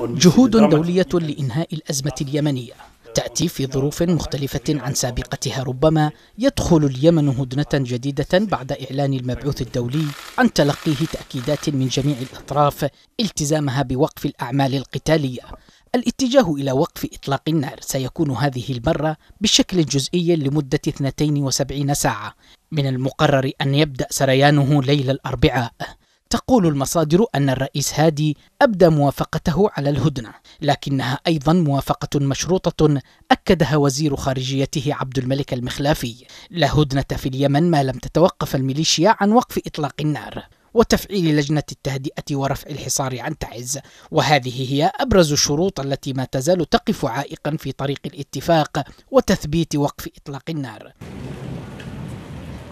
جهود دولية لإنهاء الأزمة اليمنية تأتي في ظروف مختلفة عن سابقتها ربما يدخل اليمن هدنة جديدة بعد إعلان المبعوث الدولي عن تلقيه تأكيدات من جميع الأطراف التزامها بوقف الأعمال القتالية الاتجاه إلى وقف إطلاق النار سيكون هذه المرة بشكل جزئي لمدة 72 ساعة من المقرر أن يبدأ سريانه ليل الأربعاء تقول المصادر أن الرئيس هادي أبدى موافقته على الهدنة، لكنها أيضا موافقة مشروطة أكدها وزير خارجيته عبد الملك المخلافي، لا هدنة في اليمن ما لم تتوقف الميليشيا عن وقف إطلاق النار. وتفعيل لجنة التهدئة ورفع الحصار عن تعز، وهذه هي أبرز الشروط التي ما تزال تقف عائقا في طريق الاتفاق وتثبيت وقف إطلاق النار.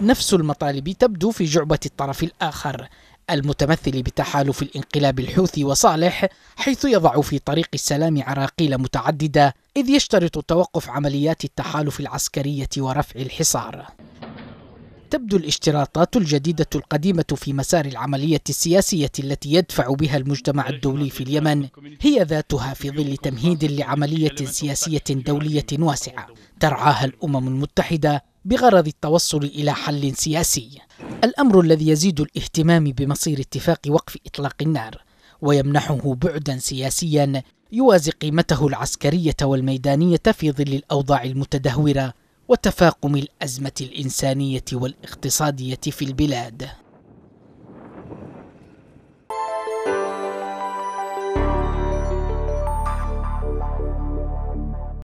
نفس المطالب تبدو في جعبة الطرف الآخر، المتمثل بتحالف الانقلاب الحوثي وصالح حيث يضع في طريق السلام عراقيل متعددة إذ يشترط توقف عمليات التحالف العسكرية ورفع الحصار تبدو الاشتراطات الجديدة القديمة في مسار العملية السياسية التي يدفع بها المجتمع الدولي في اليمن هي ذاتها في ظل تمهيد لعملية سياسية دولية واسعة ترعاها الأمم المتحدة بغرض التوصل إلى حل سياسي الأمر الذي يزيد الاهتمام بمصير اتفاق وقف إطلاق النار ويمنحه بعدا سياسيا يوازي قيمته العسكرية والميدانية في ظل الأوضاع المتدهورة وتفاقم الأزمة الإنسانية والاقتصادية في البلاد